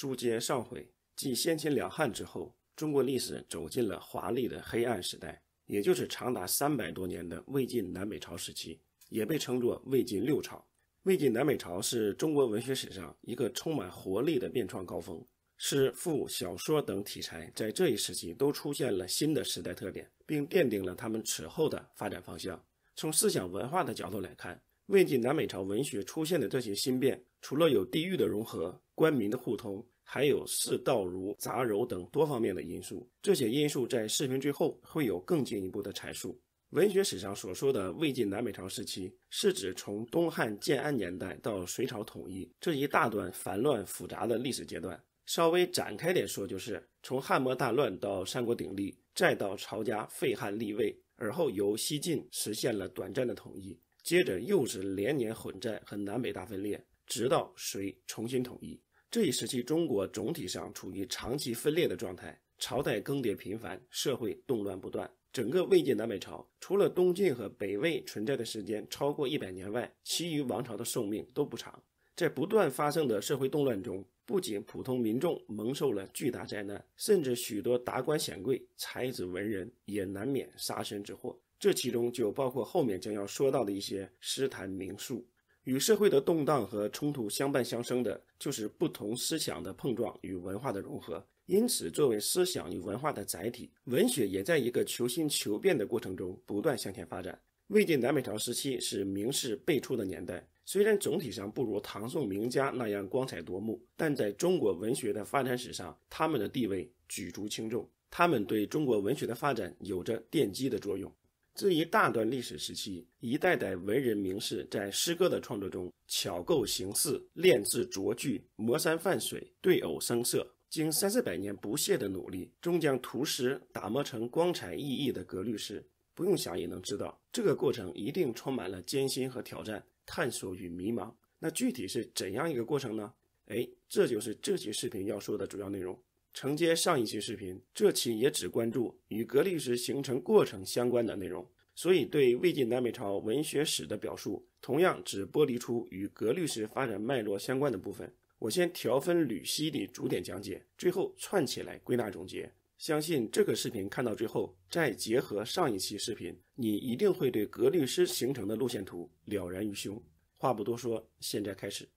书接上回，继先秦两汉之后，中国历史走进了华丽的黑暗时代，也就是长达三百多年的魏晋南北朝时期，也被称作魏晋六朝。魏晋南北朝是中国文学史上一个充满活力的变创高峰，诗、赋、小说等题材在这一时期都出现了新的时代特点，并奠定了他们此后的发展方向。从思想文化的角度来看，魏晋南北朝文学出现的这些新变。除了有地域的融合、官民的互通，还有世道儒杂糅等多方面的因素。这些因素在视频最后会有更进一步的阐述。文学史上所说的魏晋南北朝时期，是指从东汉建安年代到隋朝统一这一大段繁乱复杂的历史阶段。稍微展开点说，就是从汉末大乱到三国鼎立，再到曹家废汉立魏，而后由西晋实现了短暂的统一，接着又是连年混战和南北大分裂。直到隋重新统一，这一时期中国总体上处于长期分裂的状态，朝代更迭频繁，社会动乱不断。整个魏晋南北朝，除了东晋和北魏存在的时间超过一百年外，其余王朝的寿命都不长。在不断发生的社会动乱中，不仅普通民众蒙受了巨大灾难，甚至许多达官显贵、才子文人也难免杀身之祸。这其中就包括后面将要说到的一些诗坛名宿。与社会的动荡和冲突相伴相生的，就是不同思想的碰撞与文化的融合。因此，作为思想与文化的载体，文学也在一个求新求变的过程中不断向前发展。魏晋南北朝时期是名士辈出的年代，虽然总体上不如唐宋名家那样光彩夺目，但在中国文学的发展史上，他们的地位举足轻重，他们对中国文学的发展有着奠基的作用。这一大段历史时期，一代代文人名士在诗歌的创作中巧构形式、炼字拙句、磨山泛水、对偶声色，经三四百年不懈的努力，终将图诗打磨成光彩熠熠的格律诗。不用想也能知道，这个过程一定充满了艰辛和挑战、探索与迷茫。那具体是怎样一个过程呢？哎，这就是这期视频要说的主要内容。承接上一期视频，这期也只关注与格律诗形成过程相关的内容。所以，对魏晋南北朝文学史的表述，同样只剥离出与格律诗发展脉络相关的部分。我先条分缕析的逐点讲解，最后串起来归纳总结。相信这个视频看到最后，再结合上一期视频，你一定会对格律诗形成的路线图了然于胸。话不多说，现在开始。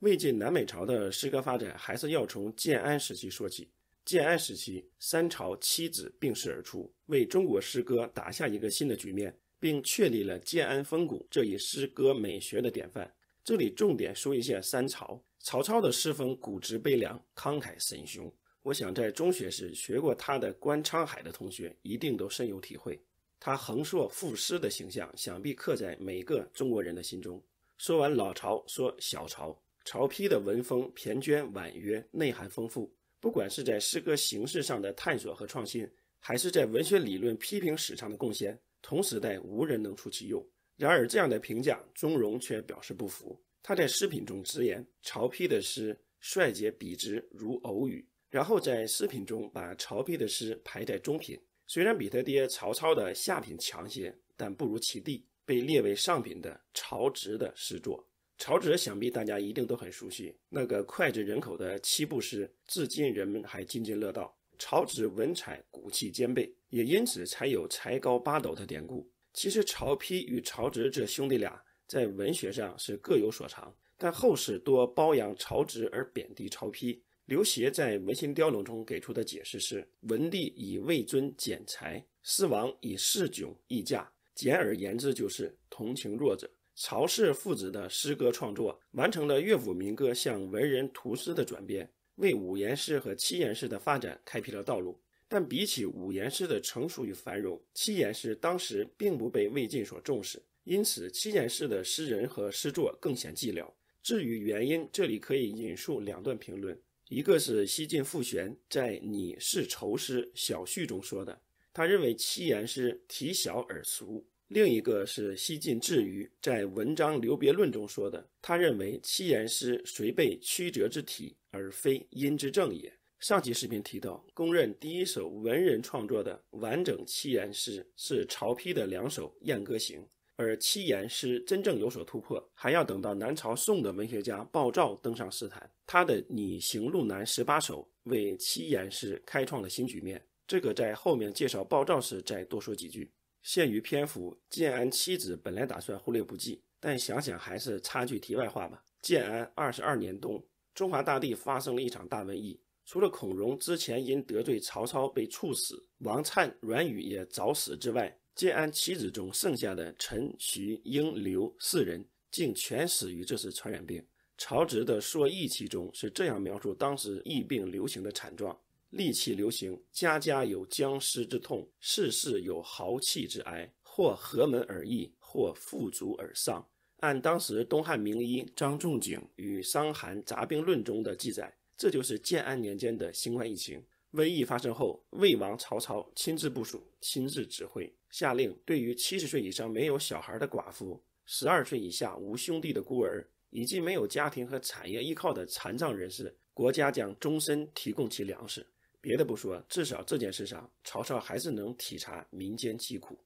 魏晋南北朝的诗歌发展，还是要从建安时期说起。建安时期，三朝七子并世而出，为中国诗歌打下一个新的局面，并确立了建安风骨这一诗歌美学的典范。这里重点说一下三朝。曹操的诗风古直悲凉，慷慨神雄。我想在中学时学过他的《观沧海》的同学一定都深有体会。他横槊赋诗的形象，想必刻在每个中国人的心中。说完老曹，说小曹。曹丕的文风骈娟婉约，内涵丰富。不管是在诗歌形式上的探索和创新，还是在文学理论批评史上的贡献，同时代无人能出其右。然而，这样的评价，钟嵘却表示不服。他在《诗品》中直言：“曹丕的诗率洁笔直，如偶语。”然后在《诗品》中把曹丕的诗排在中品，虽然比他爹曹操的下品强些，但不如其弟被列为上品的曹植的诗作。曹植想必大家一定都很熟悉，那个脍炙人口的七步诗，至今人们还津津乐道。曹植文采骨气兼备，也因此才有才高八斗的典故。其实曹丕与曹植这兄弟俩在文学上是各有所长，但后世多褒扬曹植而贬低曹丕。刘勰在《文心雕龙》中给出的解释是：“文帝以位尊简才，思王以势窘易驾。”简而言之，就是同情弱者。曹氏父子的诗歌创作完成了乐府民歌向文人图诗的转变，为五言诗和七言诗的发展开辟了道路。但比起五言诗的成熟与繁荣，七言诗当时并不被魏晋所重视，因此七言诗的诗人和诗作更显寂寥。至于原因，这里可以引述两段评论：一个是西晋傅玄在《拟是愁诗小序》中说的，他认为七言诗体小而俗。另一个是西晋智余，在文章留别论中说的，他认为七言诗虽备曲折之体，而非音之正也。上期视频提到，公认第一首文人创作的完整七言诗是曹丕的两首《燕歌行》，而七言诗真正有所突破，还要等到南朝宋的文学家鲍照登上诗坛，他的《拟行路难》十八首为七言诗开创了新局面。这个在后面介绍鲍照时再多说几句。限于篇幅，建安七子本来打算忽略不计，但想想还是插句题外话吧。建安二十二年冬，中华大地发生了一场大瘟疫。除了孔融之前因得罪曹操被处死，王粲、阮宇也早死之外，建安七子中剩下的陈、徐、应、刘四人，竟全死于这次传染病。曹植的《说疫》其中是这样描述当时疫病流行的惨状。戾气流行，家家有僵尸之痛，世世有豪气之哀。或阖门而殁，或富足而丧。按当时东汉名医张仲景与《伤寒杂病论》中的记载，这就是建安年间的新冠疫情瘟疫发生后，魏王曹操亲自部署、亲自指挥，下令对于七十岁以上没有小孩的寡妇、十二岁以下无兄弟的孤儿，以及没有家庭和产业依靠的残障人士，国家将终身提供其粮食。别的不说，至少这件事上，曹操还是能体察民间疾苦。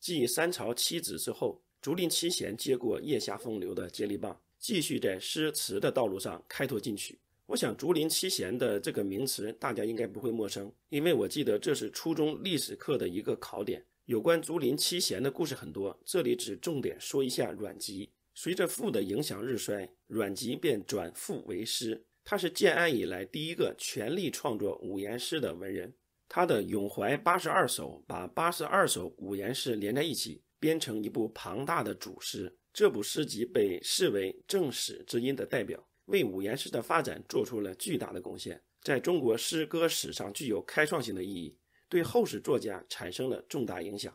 继三朝七子之后，竹林七贤接过腋下风流的接力棒，继续在诗词的道路上开拓进取。我想，竹林七贤的这个名词大家应该不会陌生，因为我记得这是初中历史课的一个考点。有关竹林七贤的故事很多，这里只重点说一下阮籍。随着父的影响日衰，阮籍便转父为师。他是建安以来第一个全力创作五言诗的文人。他的《咏怀八十二首》把八十二首五言诗连在一起，编成一部庞大的组诗。这部诗集被视为正史之音的代表，为五言诗的发展做出了巨大的贡献，在中国诗歌史上具有开创性的意义，对后世作家产生了重大影响。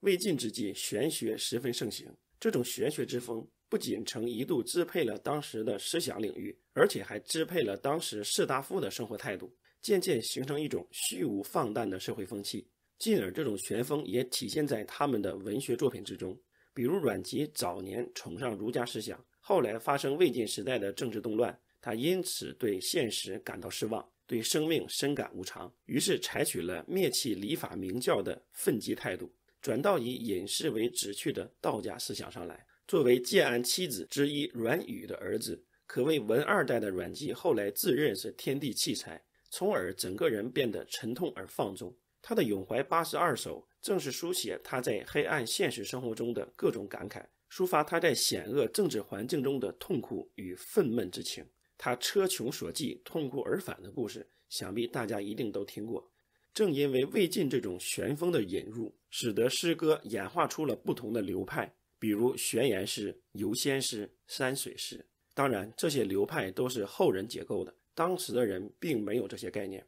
魏晋之际，玄学十分盛行，这种玄学之风。不仅曾一度支配了当时的思想领域，而且还支配了当时士大夫的生活态度，渐渐形成一种虚无放荡的社会风气。进而，这种玄风也体现在他们的文学作品之中。比如，阮籍早年崇尚儒家思想，后来发生魏晋时代的政治动乱，他因此对现实感到失望，对生命深感无常，于是采取了灭弃礼法名教的愤激态度，转到以隐士为旨趣的道家思想上来。作为建安七子之一阮宇的儿子，可谓文二代的阮籍，后来自认是天地弃才，从而整个人变得沉痛而放纵。他的《咏怀八十二首》正是书写他在黑暗现实生活中的各种感慨，抒发他在险恶政治环境中的痛苦与愤懑之情。他车穷所寄，痛苦而返的故事，想必大家一定都听过。正因为魏晋这种玄风的引入，使得诗歌演化出了不同的流派。比如玄岩诗、游仙诗、山水诗，当然这些流派都是后人解构的，当时的人并没有这些概念。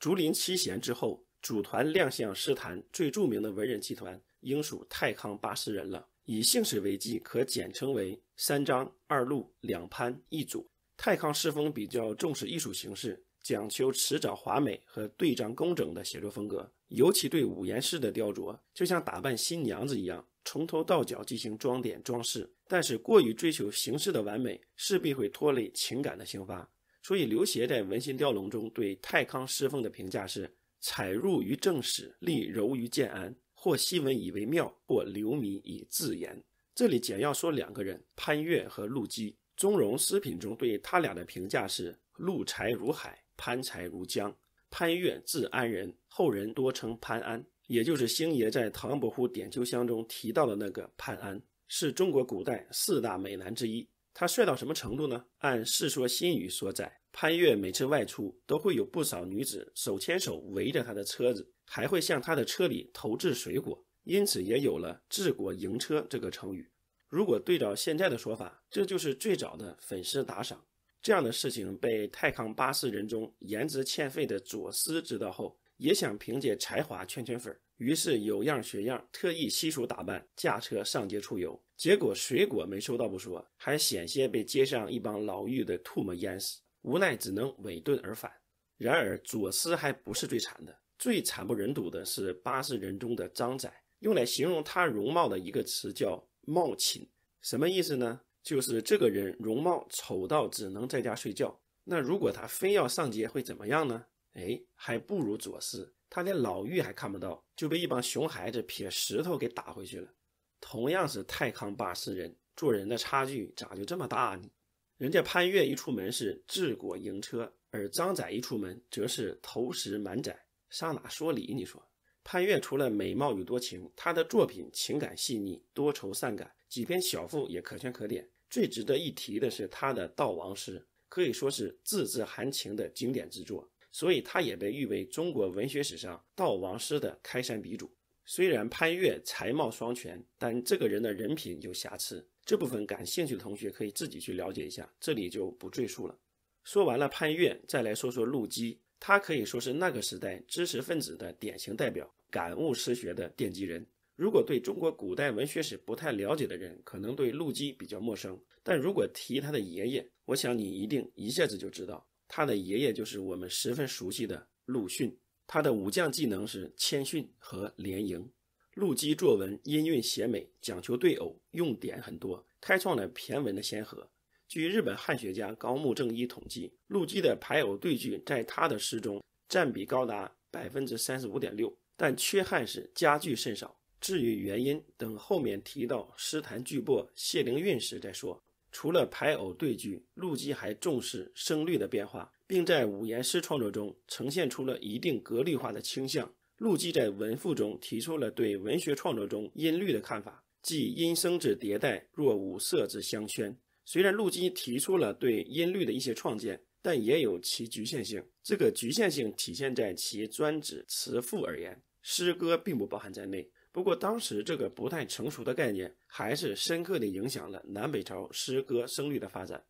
竹林七贤之后，组团亮相诗坛最著名的文人集团，应属太康八诗人了。以姓氏为记，可简称为三张、二陆、两潘、一组。太康诗风比较重视艺术形式，讲求辞藻华美和对仗工整的写作风格，尤其对五言诗的雕琢，就像打扮新娘子一样。从头到脚进行装点装饰，但是过于追求形式的完美，势必会拖累情感的兴发。所以刘勰在《文心雕龙》中对太康侍奉的评价是：“采入于正始，立柔于建安。或昔文以为妙，或流靡以自言。”这里简要说两个人：潘岳和陆机。钟嵘《诗品》中对他俩的评价是：“陆才如海，潘才如江。”潘岳字安仁，后人多称潘安。也就是星爷在《唐伯虎点秋香》中提到的那个潘安，是中国古代四大美男之一。他帅到什么程度呢？按《世说新语》所载，潘岳每次外出，都会有不少女子手牵手围着他的车子，还会向他的车里投掷水果，因此也有了“治国赢车”这个成语。如果对照现在的说法，这就是最早的粉丝打赏。这样的事情被太康八四人中颜值欠费的左思知道后。也想凭借才华圈圈粉，于是有样学样，特意悉数打扮，驾车上街出游。结果水果没收到不说，还险些被街上一帮老妪的唾沫淹死，无奈只能委顿而返。然而左思还不是最惨的，最惨不忍睹的是八十人中的张仔。用来形容他容貌的一个词叫“貌寝”，什么意思呢？就是这个人容貌丑到只能在家睡觉。那如果他非要上街，会怎么样呢？哎，还不如左思，他连老妪还看不到，就被一帮熊孩子撇石头给打回去了。同样是太康八世人，做人的差距咋就这么大呢？人家潘岳一出门是治国营车，而张载一出门则是投石满载，上哪说理？你说，潘岳除了美貌与多情，他的作品情感细腻，多愁善感，几篇小赋也可圈可点。最值得一提的是他的悼亡诗，可以说是字字含情的经典之作。所以，他也被誉为中国文学史上悼亡诗的开山鼻祖。虽然潘岳才貌双全，但这个人的人品有瑕疵。这部分感兴趣的同学可以自己去了解一下，这里就不赘述了。说完了潘岳，再来说说陆机。他可以说是那个时代知识分子的典型代表，感悟诗学的奠基人。如果对中国古代文学史不太了解的人，可能对陆机比较陌生。但如果提他的爷爷，我想你一定一下子就知道。他的爷爷就是我们十分熟悉的鲁迅。他的武将技能是谦逊和联营。陆机作文音韵写美，讲求对偶，用典很多，开创了骈文的先河。据日本汉学家高木正一统计，陆机的排偶对句在他的诗中占比高达百分之三十五点六，但缺憾是佳句甚少。至于原因，等后面提到诗坛巨擘谢灵运时再说。除了排偶对句，陆机还重视声律的变化，并在五言诗创作中呈现出了一定格律化的倾向。陆机在文赋中提出了对文学创作中音律的看法，即“音声之迭代，若五色之相宣”。虽然陆机提出了对音律的一些创建，但也有其局限性。这个局限性体现在其专指词赋而言，诗歌并不包含在内。不过，当时这个不太成熟的概念，还是深刻地影响了南北朝诗歌声律的发展。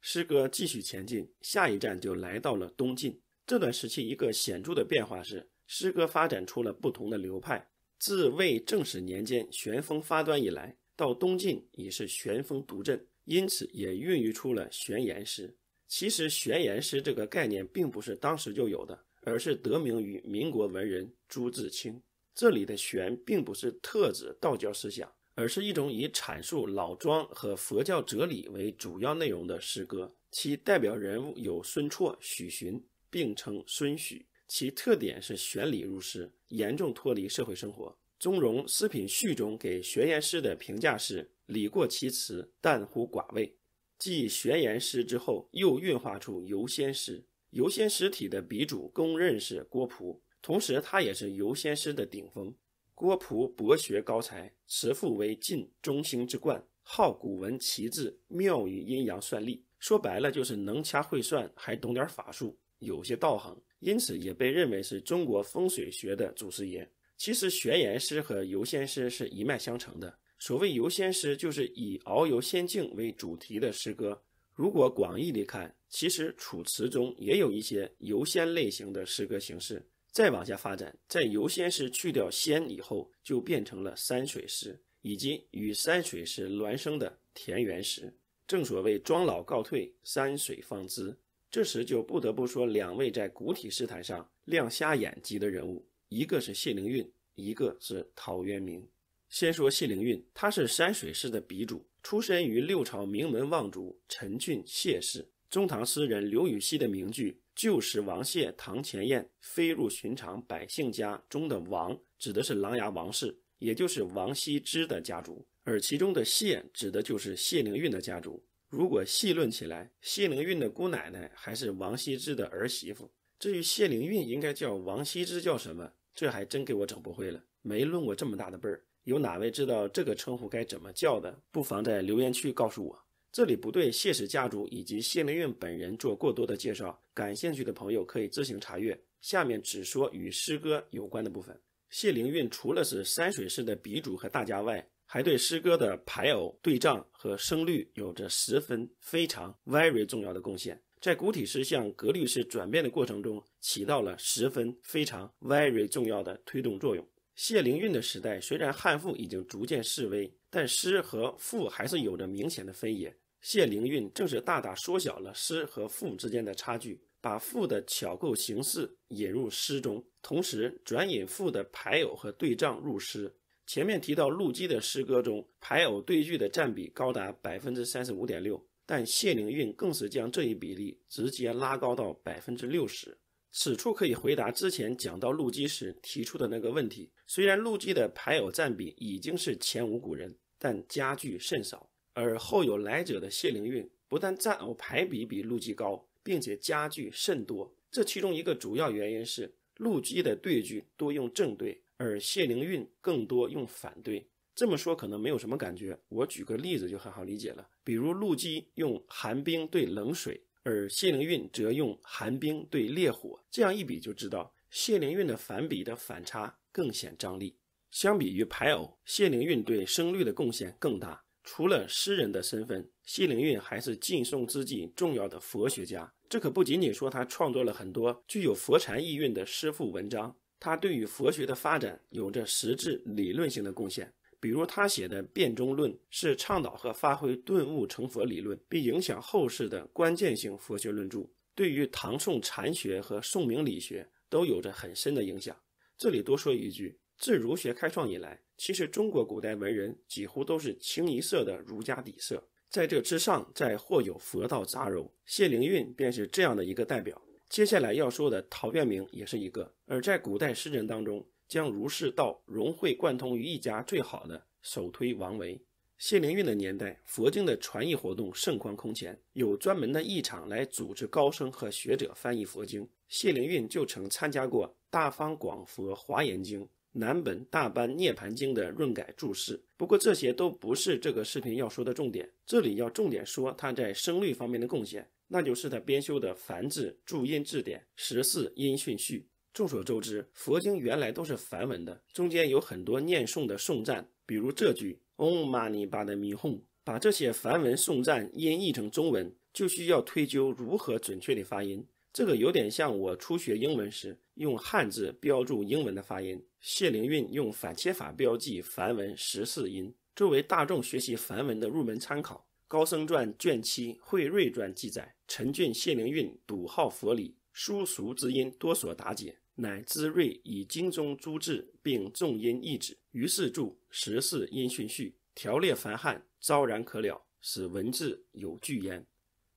诗歌继续前进，下一站就来到了东晋。这段时期，一个显著的变化是，诗歌发展出了不同的流派。自魏正始年间玄风发端以来，到东晋已是玄风独振，因此也孕育出了玄言诗。其实，玄言诗这个概念并不是当时就有的，而是得名于民国文人朱自清。这里的玄并不是特指道教思想，而是一种以阐述老庄和佛教哲理为主要内容的诗歌。其代表人物有孙绰、许寻，并称孙许。其特点是玄理入诗，严重脱离社会生活。钟嵘《诗品序》中给玄言诗的评价是“理过其词，淡乎寡味”。继玄言诗之后，又运化出游仙诗。游仙诗体的鼻祖公认是郭璞。同时，他也是游仙诗的顶峰。郭璞博学高才，辞赋为晋中兴之冠，好古文奇字，妙于阴阳算力。说白了，就是能掐会算，还懂点法术，有些道行，因此也被认为是中国风水学的祖师爷。其实，玄言诗和游仙诗是一脉相承的。所谓游仙诗，就是以遨游仙境为主题的诗歌。如果广义地看，其实《楚辞》中也有一些游仙类型的诗歌形式。再往下发展，在游仙诗去掉仙以后，就变成了山水诗，以及与山水诗孪生的田园诗。正所谓庄老告退，山水方滋。这时就不得不说两位在古体诗坛上亮瞎眼级的人物，一个是谢灵运，一个是陶渊明。先说谢灵运，他是山水诗的鼻祖，出身于六朝名门望族陈郡谢氏。中唐诗人刘禹锡的名句。旧时王谢堂前燕，飞入寻常百姓家中的王指的是琅琊王氏，也就是王羲之的家族；而其中的谢指的就是谢灵运的家族。如果细论起来，谢灵运的姑奶奶还是王羲之的儿媳妇。至于谢灵运应该叫王羲之叫什么，这还真给我整不会了。没论过这么大的辈儿，有哪位知道这个称呼该怎么叫的？不妨在留言区告诉我。这里不对谢氏家族以及谢灵运本人做过多的介绍。感兴趣的朋友可以自行查阅。下面只说与诗歌有关的部分。谢灵运除了是山水诗的鼻祖和大家外，还对诗歌的排偶、对仗和声律有着十分非常 very 重要的贡献，在古体诗向格律诗转变的过程中起到了十分非常 very 重要的推动作用。谢灵运的时代虽然汉赋已经逐渐式微，但诗和赋还是有着明显的分野。谢灵运正是大大缩小了诗和赋之间的差距，把赋的巧构形式引入诗中，同时转引赋的排偶和对仗入诗。前面提到陆机的诗歌中排偶对句的占比高达百分之三十五点六，但谢灵运更是将这一比例直接拉高到百分之六十。此处可以回答之前讲到陆机时提出的那个问题：虽然陆机的排偶占比已经是前无古人，但家具甚少。而后有来者的谢灵运，不但战偶排比比陆机高，并且佳句甚多。这其中一个主要原因是，陆机的对句多用正对，而谢灵运更多用反对。这么说可能没有什么感觉，我举个例子就很好理解了。比如陆机用寒冰对冷水，而谢灵运则用寒冰对烈火。这样一比就知道，谢灵运的反比的反差更显张力。相比于排偶，谢灵运对声律的贡献更大。除了诗人的身份，西灵运还是晋宋之际重要的佛学家。这可不仅仅说他创作了很多具有佛禅意蕴的诗赋文章，他对于佛学的发展有着实质理论性的贡献。比如他写的《辩中论》，是倡导和发挥顿悟成佛理论并影响后世的关键性佛学论著，对于唐宋禅学和宋明理学都有着很深的影响。这里多说一句，自儒学开创以来。其实中国古代文人几乎都是清一色的儒家底色，在这之上再或有佛道杂糅。谢灵运便是这样的一个代表。接下来要说的陶渊明也是一个。而在古代诗人当中，将儒释道融会贯通于一家最好的，首推王维。谢灵运的年代，佛经的传译活动盛况空前，有专门的译场来组织高僧和学者翻译佛经。谢灵运就曾参加过《大方广佛华严经》。南本大般涅盘经的润改注释，不过这些都不是这个视频要说的重点。这里要重点说他在声律方面的贡献，那就是他编修的《梵字注音字典》《十四音训序》。众所周知，佛经原来都是梵文的，中间有很多念诵的颂赞，比如这句“嗡嘛呢叭的咪哄”，把这些梵文颂赞音译成中文，就需要推究如何准确的发音。这个有点像我初学英文时用汉字标注英文的发音。谢灵运用反切法标记梵文十四音，作为大众学习梵文的入门参考。《高僧传》卷七《慧瑞传》记载：陈俊谢灵运笃好佛理，殊俗之音多所达解，乃知瑞以经中诸字并重音异指，于是著十四音训序，条列梵汉，昭然可了，使文字有据焉。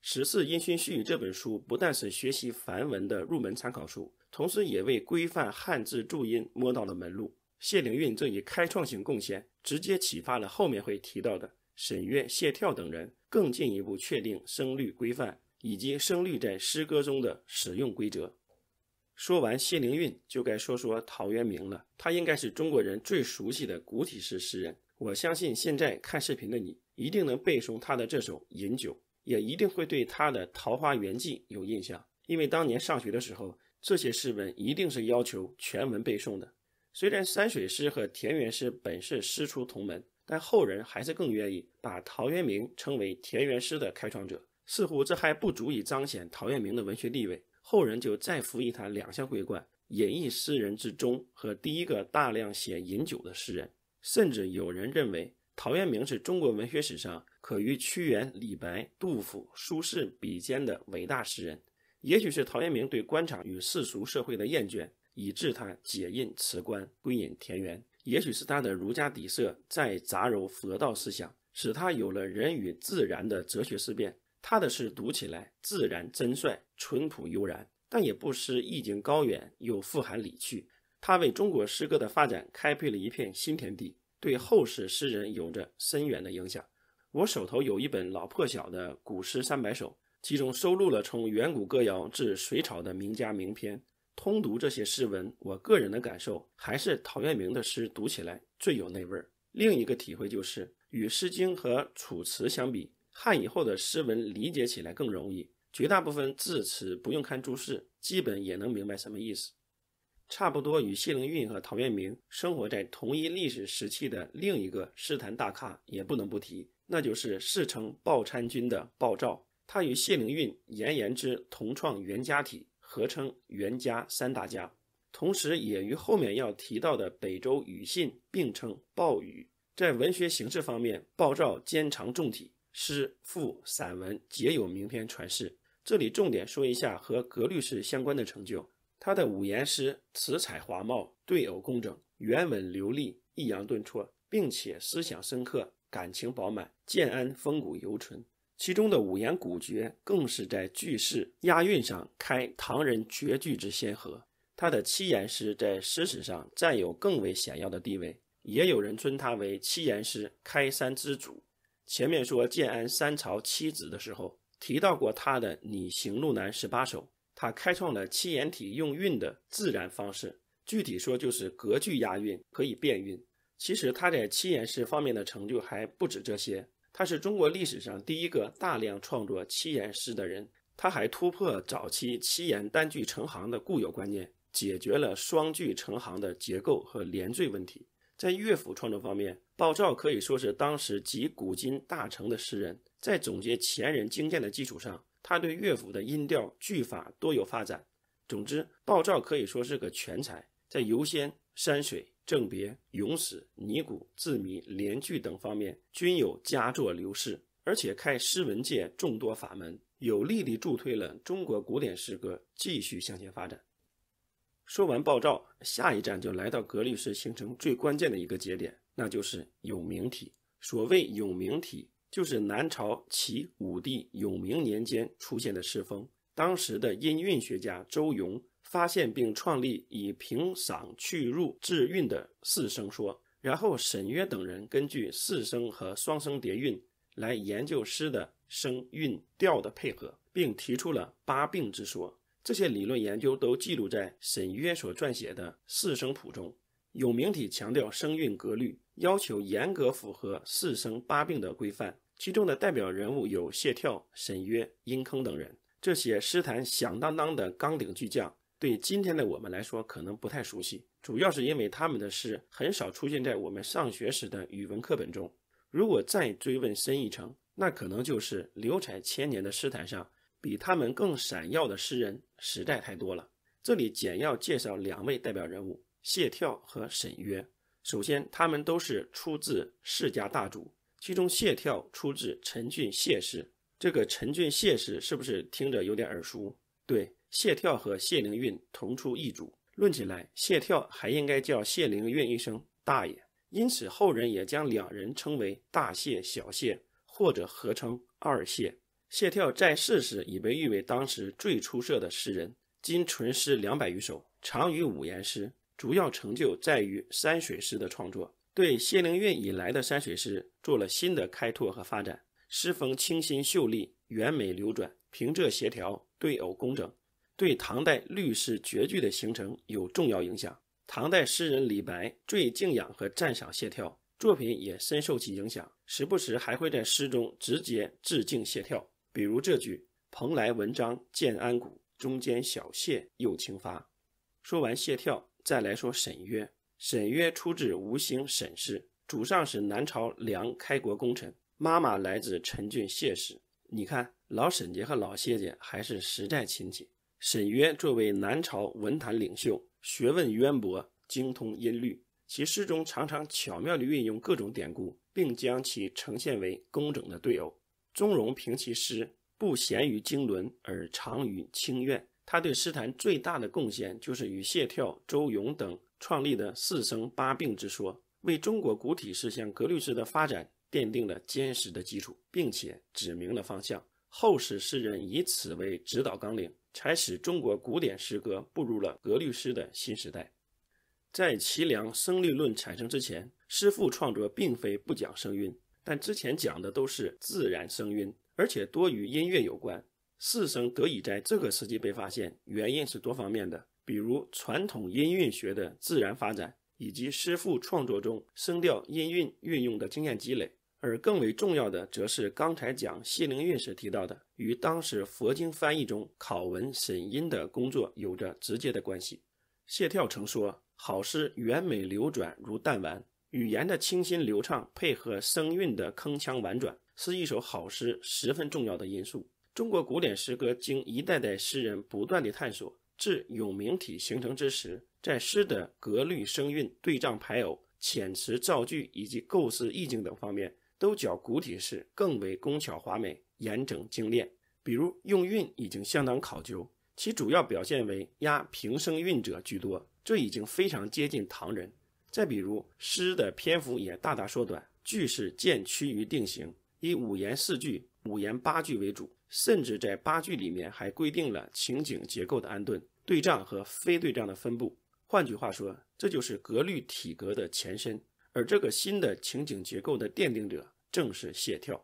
《十四音熏序》这本书不但是学习梵文的入门参考书，同时也为规范汉字注音摸到了门路。谢灵运这一开创性贡献，直接启发了后面会提到的沈约、谢眺等人，更进一步确定声律规范以及声律在诗歌中的使用规则。说完谢灵运，就该说说陶渊明了。他应该是中国人最熟悉的古体诗诗人。我相信现在看视频的你，一定能背诵他的这首《饮酒》。也一定会对他的《桃花源记》有印象，因为当年上学的时候，这些诗文一定是要求全文背诵的。虽然山水诗和田园诗本是师出同门，但后人还是更愿意把陶渊明称为田园诗的开创者。似乎这还不足以彰显陶渊明的文学地位，后人就再赋予他两项桂冠：隐逸诗人之中和第一个大量写饮酒的诗人。甚至有人认为，陶渊明是中国文学史上。可与屈原、李白、杜甫、苏轼比肩的伟大诗人，也许是陶渊明对官场与世俗社会的厌倦，以致他解印辞官，归隐田园；也许是他的儒家底色在杂糅佛道思想，使他有了人与自然的哲学思辨。他的诗读起来自然真率、淳朴悠然，但也不失意境高远，又富含理趣。他为中国诗歌的发展开辟了一片新天地，对后世诗人有着深远的影响。我手头有一本老破小的《古诗三百首》，其中收录了从远古歌谣至隋朝的名家名篇。通读这些诗文，我个人的感受还是陶渊明的诗读起来最有那味儿。另一个体会就是，与《诗经》和《楚辞》相比，汉以后的诗文理解起来更容易，绝大部分字词不用看注释，基本也能明白什么意思。差不多与谢灵运和陶渊明生活在同一历史时期的另一个诗坛大咖，也不能不提。那就是世称鲍参军的鲍照，他与谢灵运、颜延之同创袁家体，合称袁家三大家，同时也与后面要提到的北周庾信并称鲍宇。在文学形式方面，鲍照兼长重体，诗、赋、散文皆有名篇传世。这里重点说一下和格律诗相关的成就。他的五言诗辞采华茂，对偶工整，原文流利，抑扬顿挫，并且思想深刻。感情饱满，建安风骨犹存。其中的五言古绝更是在句式押韵上开唐人绝句之先河。他的七言诗在诗史上占有更为显要的地位，也有人尊他为七言诗开山之祖。前面说建安三朝七子的时候，提到过他的《拟行路难》十八首，他开创了七言体用韵的自然方式，具体说就是隔句押韵，可以变韵。其实他在七言诗方面的成就还不止这些，他是中国历史上第一个大量创作七言诗的人。他还突破早期七言单句成行的固有观念，解决了双句成行的结构和连缀问题。在乐府创作方面，鲍照可以说是当时集古今大成的诗人。在总结前人经验的基础上，他对乐府的音调、句法多有发展。总之，鲍照可以说是个全才，在游仙。山水、正别、咏史、尼古、字谜、联句等方面均有佳作流世，而且开诗文界众多法门，有力地助推了中国古典诗歌继续向前发展。说完爆照，下一站就来到格律诗形成最关键的一个节点，那就是永明体。所谓永明体，就是南朝齐武帝永明年间出现的诗风。当时的音韵学家周颙。发现并创立以平、赏去、入治韵的四声说，然后沈约等人根据四声和双声叠韵来研究诗的声韵调的配合，并提出了八病之说。这些理论研究都记录在沈约所撰写的《四声谱》中。有明体强调声韵格律，要求严格符合四声八病的规范。其中的代表人物有谢眺、沈约、殷铿等人，这些诗坛响当当的纲鼎巨匠。对今天的我们来说，可能不太熟悉，主要是因为他们的诗很少出现在我们上学时的语文课本中。如果再追问深一层，那可能就是流传千年的诗坛上，比他们更闪耀的诗人实在太多了。这里简要介绍两位代表人物：谢眺和沈约。首先，他们都是出自世家大族，其中谢眺出自陈俊谢氏。这个陈俊谢氏是不是听着有点耳熟？对。谢眺和谢灵运同出一主，论起来，谢眺还应该叫谢灵运一声大爷，因此后人也将两人称为大谢、小谢，或者合称二谢。谢眺在世时已被誉为当时最出色的诗人，今存诗两百余首，长于五言诗，主要成就在于山水诗的创作，对谢灵运以来的山水诗做了新的开拓和发展。诗风清新秀丽，圆美流转，平仄协调，对偶工整。对唐代律诗、绝句的形成有重要影响。唐代诗人李白最敬仰和赞赏谢眺，作品也深受其影响，时不时还会在诗中直接致敬谢眺。比如这句：“蓬莱文章建安骨，中间小谢又清发。”说完谢眺，再来说沈约。沈约出自吴兴沈氏，祖上是南朝梁开国功臣，妈妈来自陈郡谢氏。你看，老沈家和老谢家还是实在亲戚。沈约作为南朝文坛领袖，学问渊博，精通音律，其诗中常常巧妙地运用各种典故，并将其呈现为工整的对偶。钟嵘评其诗：“不闲于经纶，而长于清怨。”他对诗坛最大的贡献就是与谢眺、周颙等创立的四声八病之说，为中国古体诗向格律诗的发展奠定了坚实的基础，并且指明了方向。后世诗人以此为指导纲领。才使中国古典诗歌步入了格律诗的新时代。在齐梁声律论产生之前，诗赋创作并非不讲声韵，但之前讲的都是自然声韵，而且多与音乐有关。四声得以在这个时期被发现，原因是多方面的，比如传统音韵学的自然发展，以及诗赋创作中声调音韵运用的经验积累。而更为重要的，则是刚才讲谢灵运时提到的，与当时佛经翻译中考文审音的工作有着直接的关系。谢眺曾说：“好诗圆美流转如弹丸，语言的清新流畅，配合声韵的铿锵婉转，是一首好诗十分重要的因素。”中国古典诗歌经一代代诗人不断的探索，至永明体形成之时，在诗的格律、声韵、对仗、排偶、遣词、造句以及构思意境等方面。都较古体式更为工巧华美、严整精炼。比如用韵已经相当考究，其主要表现为压平声韵者居多，这已经非常接近唐人。再比如诗的篇幅也大大缩短，句式渐趋于定型，以五言四句、五言八句为主，甚至在八句里面还规定了情景结构的安顿、对仗和非对仗的分布。换句话说，这就是格律体格的前身。而这个新的情景结构的奠定者正是谢眺。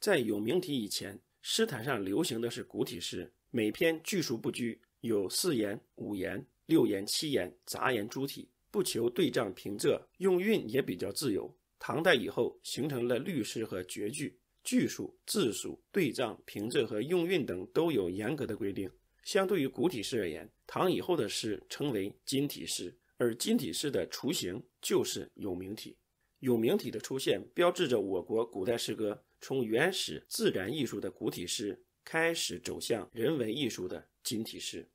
在永明体以前，诗坛上流行的是古体诗，每篇句数不拘，有四言、五言、六言、七言、杂言诸体，不求对仗、平仄，用韵也比较自由。唐代以后，形成了律诗和绝句，句数、字数、对仗、平仄和用韵等都有严格的规定。相对于古体诗而言，唐以后的诗称为今体诗。而近体诗的雏形就是永明体，永明体的出现标志着我国古代诗歌从原始自然艺术的古体诗开始走向人文艺术的近体诗。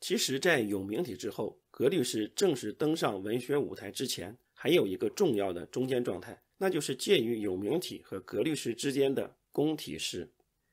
其实，在永明体之后，格律诗正式登上文学舞台之前，还有一个重要的中间状态，那就是介于永明体和格律诗之间的宫体诗。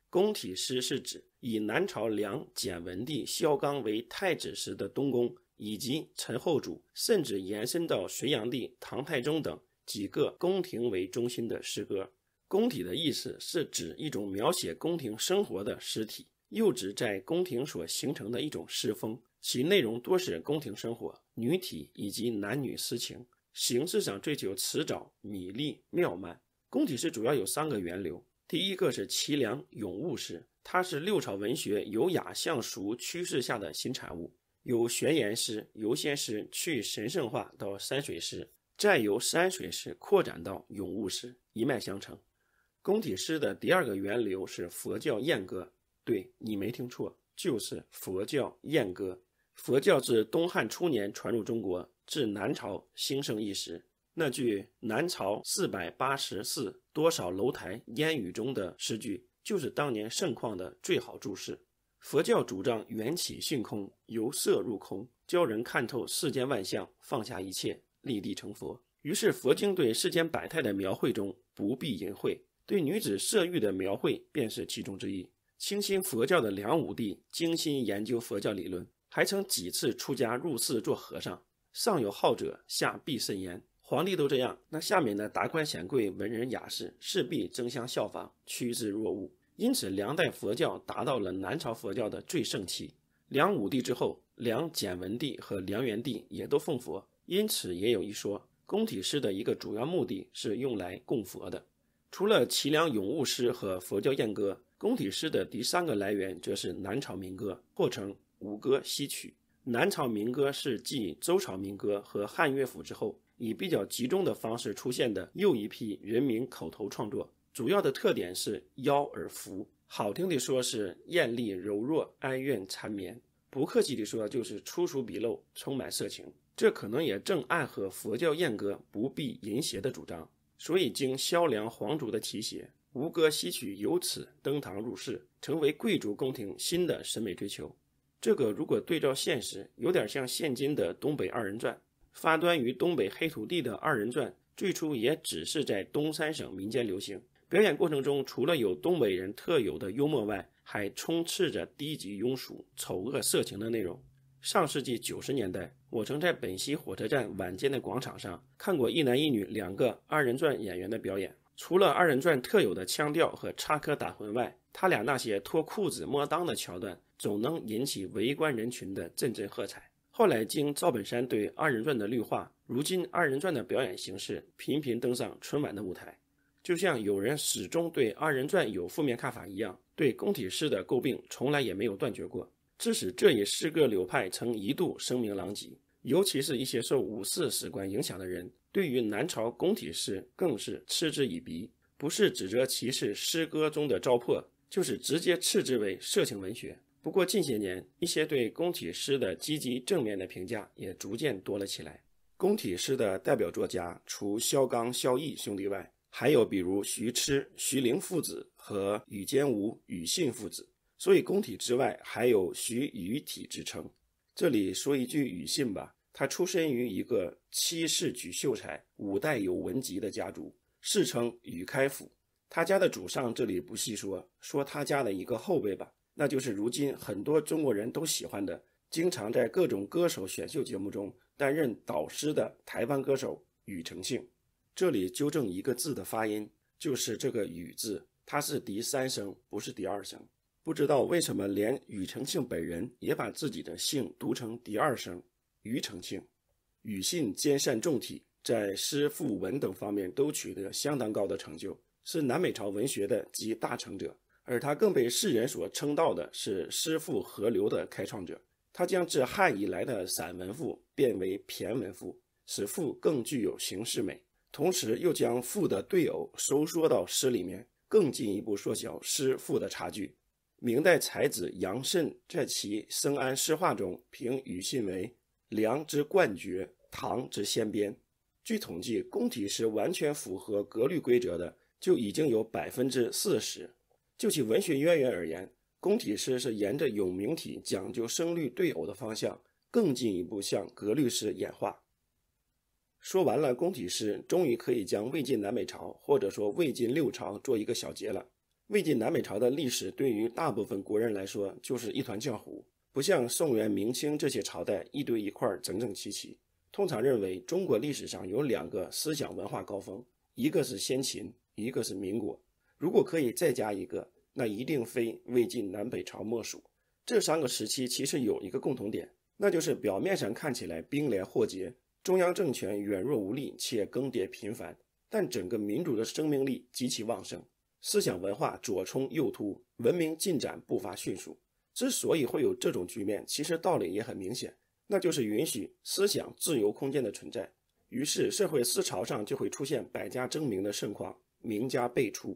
宫体诗是指以南朝梁简文帝萧纲为太子时的东宫。以及陈后主，甚至延伸到隋炀帝、唐太宗等几个宫廷为中心的诗歌。宫体的意思是指一种描写宫廷生活的诗体，又指在宫廷所形成的一种诗风，其内容多是宫廷生活、女体以及男女私情，形式上追求辞藻、米粒、妙曼。宫体诗主要有三个源流，第一个是凄凉咏物诗，它是六朝文学由雅向俗趋势下的新产物。由玄言诗、游仙诗去神圣化到山水诗，再由山水诗扩展到咏物诗，一脉相承。宫体诗的第二个源流是佛教燕歌，对你没听错，就是佛教燕歌。佛教自东汉初年传入中国，至南朝兴盛一时。那句“南朝四百八十寺，多少楼台烟雨中”的诗句，就是当年盛况的最好注释。佛教主张缘起性空，由色入空，教人看透世间万象，放下一切，立地成佛。于是佛经对世间百态的描绘中，不必淫秽，对女子色欲的描绘便是其中之一。清新佛教的梁武帝精心研究佛教理论，还曾几次出家入寺做和尚。上有好者，下必甚焉。皇帝都这样，那下面的达官显贵、文人雅士势必争相效仿，趋之若鹜。因此，梁代佛教达到了南朝佛教的最盛期。梁武帝之后，梁简文帝和梁元帝也都奉佛，因此也有一说，宫体诗的一个主要目的是用来供佛的。除了齐梁咏物诗和佛教艳歌，宫体诗的第三个来源则是南朝民歌，或称五歌、西曲。南朝民歌是继周朝民歌和汉乐府之后，以比较集中的方式出现的又一批人民口头创作。主要的特点是妖而浮，好听的说是艳丽柔弱、哀怨缠绵；不客气的说就是粗俗鄙陋、充满色情。这可能也正暗合佛教艳歌不避淫邪的主张。所以，经萧梁皇族的提携，吴歌吸曲由此登堂入室，成为贵族宫廷新的审美追求。这个如果对照现实，有点像现今的东北二人转。发端于东北黑土地的二人转，最初也只是在东三省民间流行。表演过程中，除了有东北人特有的幽默外，还充斥着低级庸俗、丑恶色情的内容。上世纪九十年代，我曾在本溪火车站晚间的广场上看过一男一女两个二人转演员的表演。除了二人转特有的腔调和插科打诨外，他俩那些脱裤子摸裆的桥段，总能引起围观人群的阵阵喝彩。后来，经赵本山对二人转的绿化，如今二人转的表演形式频频登上春晚的舞台。就像有人始终对《二人转有负面看法一样，对宫体诗的诟病从来也没有断绝过，致使这一诗歌流派曾一度声名狼藉。尤其是一些受五四史观影响的人，对于南朝宫体诗更是嗤之以鼻，不是指责其是诗歌中的糟粕，就是直接斥之为色情文学。不过近些年，一些对宫体诗的积极正面的评价也逐渐多了起来。宫体诗的代表作家除萧纲、萧绎兄弟外，还有比如徐痴、徐凌父子和宇坚吾、宇信父子，所以宫体之外还有徐宇体之称。这里说一句宇信吧，他出身于一个七世举秀才、五代有文集的家族，世称宇开府。他家的祖上这里不细说，说他家的一个后辈吧，那就是如今很多中国人都喜欢的，经常在各种歌手选秀节目中担任导师的台湾歌手庾澄庆。这里纠正一个字的发音，就是这个“雨”字，它是第三声，不是第二声。不知道为什么，连庾澄庆本人也把自己的姓读成第二声。庾澄庆，宇信兼善重体，在诗、赋、文等方面都取得相当高的成就，是南北朝文学的集大成者。而他更被世人所称道的是诗赋合流的开创者，他将自汉以来的散文赋变为骈文赋，使赋更具有形式美。同时又将赋的对偶收缩到诗里面，更进一步缩小诗赋的差距。明代才子杨慎在其《生安诗话》中评庾信为梁之冠绝，唐之先编”。据统计，宫体诗完全符合格律规则的就已经有百分之四十。就其文学渊源而言，宫体诗是沿着永明体讲究声律对偶的方向，更进一步向格律诗演化。说完了宫体诗，终于可以将魏晋南北朝或者说魏晋六朝做一个小结了。魏晋南北朝的历史对于大部分国人来说就是一团浆糊，不像宋元明清这些朝代一堆一块整整齐齐。通常认为中国历史上有两个思想文化高峰，一个是先秦，一个是民国。如果可以再加一个，那一定非魏晋南北朝莫属。这三个时期其实有一个共同点，那就是表面上看起来兵连祸结。中央政权软弱无力，且更迭频繁，但整个民主的生命力极其旺盛，思想文化左冲右突，文明进展步伐迅速。之所以会有这种局面，其实道理也很明显，那就是允许思想自由空间的存在。于是社会思潮上就会出现百家争鸣的盛况，名家辈出。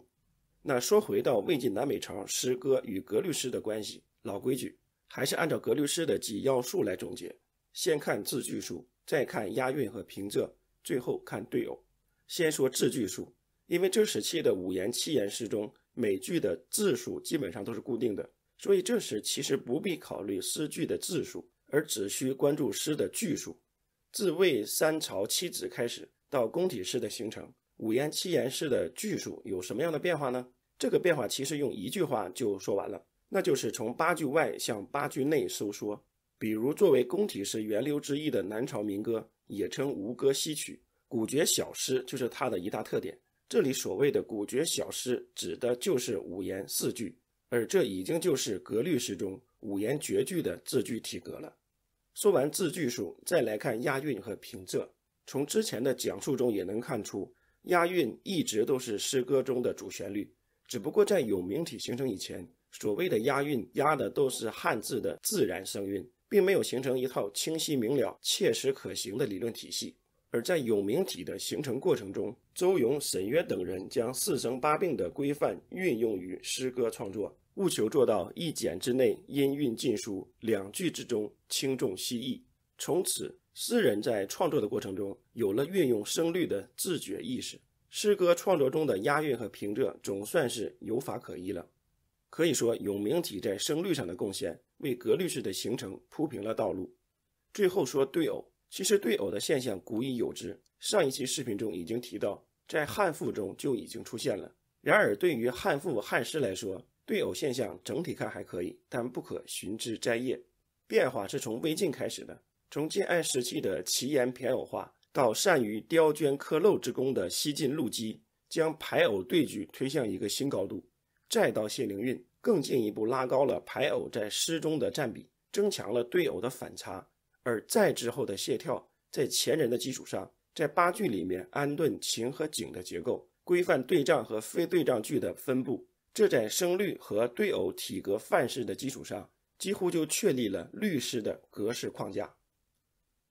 那说回到魏晋南北朝诗歌与格律诗的关系，老规矩还是按照格律诗的几要素来总结。先看字句数。再看押韵和平仄，最后看对偶。先说字句数，因为这时期的五言、七言诗中，每句的字数基本上都是固定的，所以这时其实不必考虑诗句的字数，而只需关注诗的句数。自魏、三朝七子开始到宫体诗的形成，五言、七言诗的句数有什么样的变化呢？这个变化其实用一句话就说完了，那就是从八句外向八句内收缩。比如，作为宫体诗源流之一的南朝民歌，也称吴歌、西曲、古绝小诗，就是它的一大特点。这里所谓的“古绝小诗”，指的就是五言四句，而这已经就是格律诗中五言绝句的字句体格了。说完字句数，再来看押韵和平仄。从之前的讲述中也能看出，押韵一直都是诗歌中的主旋律。只不过在有名体形成以前，所谓的押韵押的都是汉字的自然声韵。并没有形成一套清晰明了、切实可行的理论体系，而在永明体的形成过程中，周勇、沈约等人将四声八病的规范运用于诗歌创作，务求做到一简之内音韵尽疏，两句之中轻重细意。从此，诗人在创作的过程中有了运用声律的自觉意识，诗歌创作中的押韵和平仄总算是有法可依了。可以说，永明体在声律上的贡献。为格律式的形成铺平了道路。最后说对偶，其实对偶的现象古已有之，上一期视频中已经提到，在汉赋中就已经出现了。然而对于汉赋、汉诗来说，对偶现象整体看还可以，但不可寻之摘叶。变化是从魏晋开始的，从建安时期的奇言骈偶化，到善于雕镌刻镂之功的西晋陆机，将排偶对句推向一个新高度，再到谢灵运。更进一步拉高了排偶在诗中的占比，增强了对偶的反差；而再之后的谢眺，在前人的基础上，在八句里面安顿情和景的结构，规范对仗和非对仗句的分布。这在声律和对偶体格范式的基础上，几乎就确立了律诗的格式框架。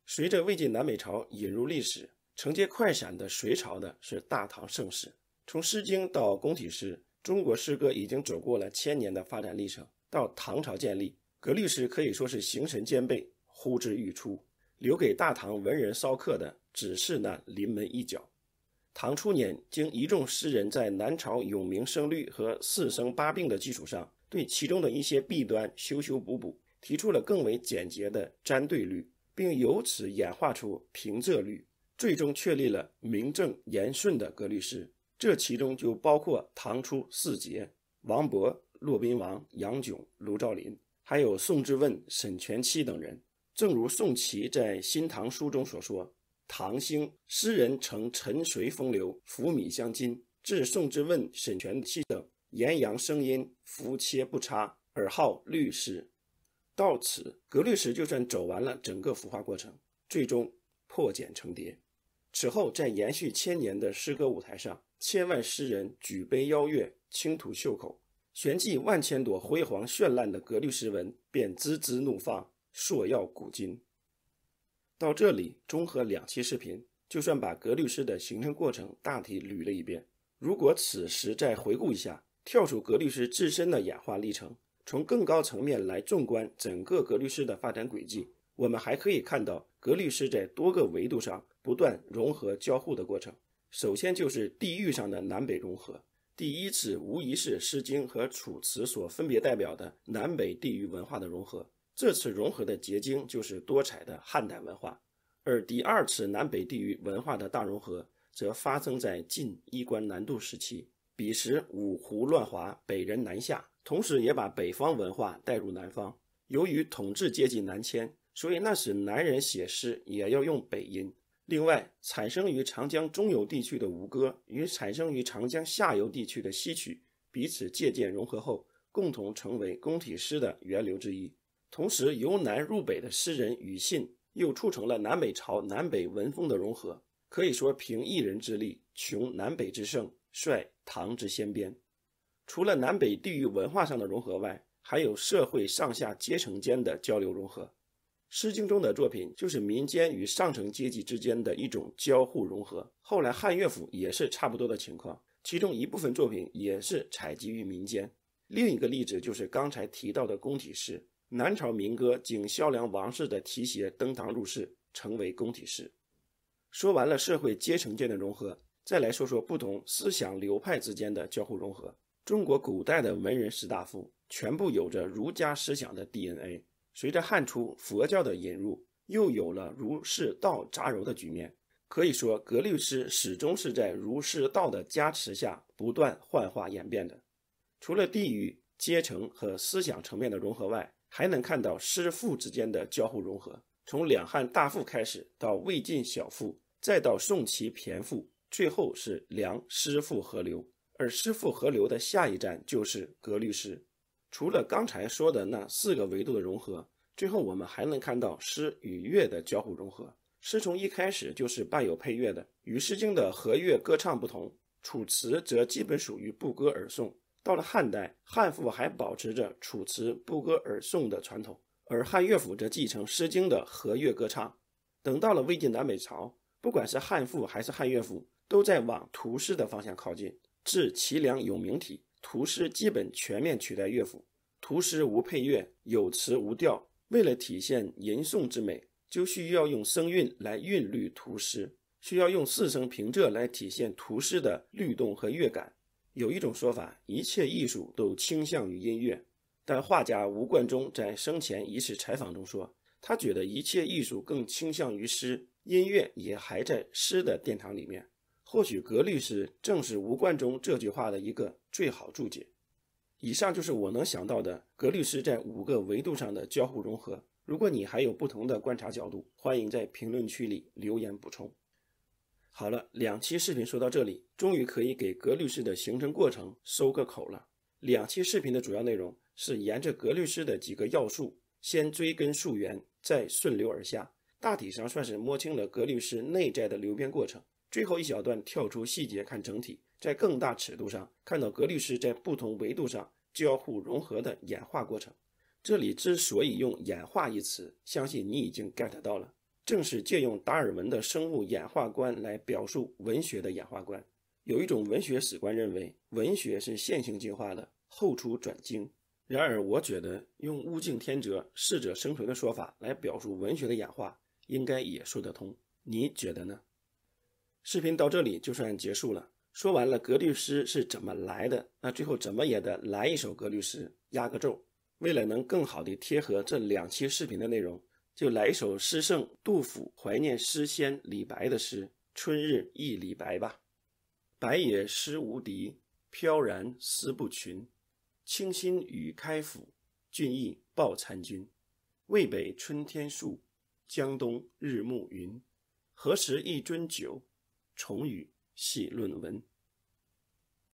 随着魏晋南北朝引入历史，承接快闪的隋朝的是大唐盛世，从《诗经》到宫体诗。中国诗歌已经走过了千年的发展历程，到唐朝建立，格律诗可以说是形神兼备，呼之欲出。留给大唐文人骚客的只是那临门一脚。唐初年，经一众诗人在南朝永明声律和四声八病的基础上，对其中的一些弊端修修补补，提出了更为简洁的粘对律，并由此演化出平仄律，最终确立了名正言顺的格律诗。这其中就包括唐初四杰：王勃、骆宾王、杨炯、卢照邻，还有宋之问、沈佺期等人。正如宋祁在《新唐书》中所说：“唐兴，诗人承沉随风流，浮米相矜，至宋之问、沈佺期等，严阳声音，浮切不差，而好律诗。”到此，格律诗就算走完了整个腐化过程，最终破茧成蝶。此后，在延续千年的诗歌舞台上，千万诗人举杯邀月、轻吐袖口，旋即万千朵辉煌绚烂的格律诗文便滋滋怒放，烁耀古今。到这里，综合两期视频，就算把格律诗的形成过程大体捋了一遍。如果此时再回顾一下，跳出格律诗自身的演化历程，从更高层面来纵观整个格律诗的发展轨迹，我们还可以看到格律诗在多个维度上。不断融合交互的过程，首先就是地域上的南北融合。第一次无疑是《诗经》和《楚辞》所分别代表的南北地域文化的融合，这次融合的结晶就是多彩的汉代文化。而第二次南北地域文化的大融合，则发生在晋衣冠南渡时期。彼时五胡乱华，北人南下，同时也把北方文化带入南方。由于统治阶级南迁，所以那时南人写诗也要用北音。另外，产生于长江中游地区的吴歌与产生于长江下游地区的西曲彼此借鉴融合后，共同成为宫体诗的源流之一。同时，由南入北的诗人庾信又促成了南北朝南北文风的融合。可以说，凭一人之力，穷南北之盛，率唐之先鞭。除了南北地域文化上的融合外，还有社会上下阶层间的交流融合。《诗经》中的作品就是民间与上层阶级之间的一种交互融合。后来汉乐府也是差不多的情况，其中一部分作品也是采集于民间。另一个例子就是刚才提到的宫体诗，南朝民歌经萧梁王室的提携登堂入室，成为宫体诗。说完了社会阶层间的融合，再来说说不同思想流派之间的交互融合。中国古代的文人士大夫全部有着儒家思想的 DNA。随着汉初佛教的引入，又有了儒释道杂糅的局面。可以说，格律诗始终是在儒释道的加持下不断幻化演变的。除了地域、阶层和思想层面的融合外，还能看到诗赋之间的交互融合。从两汉大赋开始，到魏晋小赋，再到宋齐骈赋，最后是梁诗赋合流。而诗赋合流的下一站就是格律诗。除了刚才说的那四个维度的融合，最后我们还能看到诗与乐的交互融合。诗从一开始就是伴有配乐的，与《诗经》的和乐歌唱不同，《楚辞》则基本属于不歌而诵。到了汉代，汉赋还保持着《楚辞》不歌而诵的传统，而汉乐府则继承《诗经》的和乐歌唱。等到了魏晋南北朝，不管是汉赋还是汉乐府，都在往图诗的方向靠近，至齐梁有名体。图诗基本全面取代乐府。图诗无配乐，有词无调。为了体现吟诵之美，就需要用声韵来韵律图诗，需要用四声平仄来体现图诗的律动和乐感。有一种说法，一切艺术都倾向于音乐，但画家吴冠中在生前一次采访中说，他觉得一切艺术更倾向于诗，音乐也还在诗的殿堂里面。或许格律诗正是吴冠中这句话的一个最好注解。以上就是我能想到的格律诗在五个维度上的交互融合。如果你还有不同的观察角度，欢迎在评论区里留言补充。好了，两期视频说到这里，终于可以给格律诗的形成过程收个口了。两期视频的主要内容是沿着格律诗的几个要素，先追根溯源，再顺流而下，大体上算是摸清了格律诗内在的流变过程。最后一小段跳出细节看整体，在更大尺度上看到格律诗在不同维度上交互融合的演化过程。这里之所以用“演化”一词，相信你已经 get 到了，正是借用达尔文的生物演化观来表述文学的演化观。有一种文学史观认为文学是线性进化的，后出转精。然而，我觉得用物竞天择、适者生存的说法来表述文学的演化，应该也说得通。你觉得呢？视频到这里就算结束了。说完了格律诗是怎么来的，那最后怎么也得来一首格律诗压个轴。为了能更好地贴合这两期视频的内容，就来一首诗圣杜甫怀念诗仙李白的诗《春日忆李白》吧。白也诗无敌，飘然思不群。清新与开府，俊逸报参军。渭北春天树，江东日暮云。何时一樽酒？重语系论文。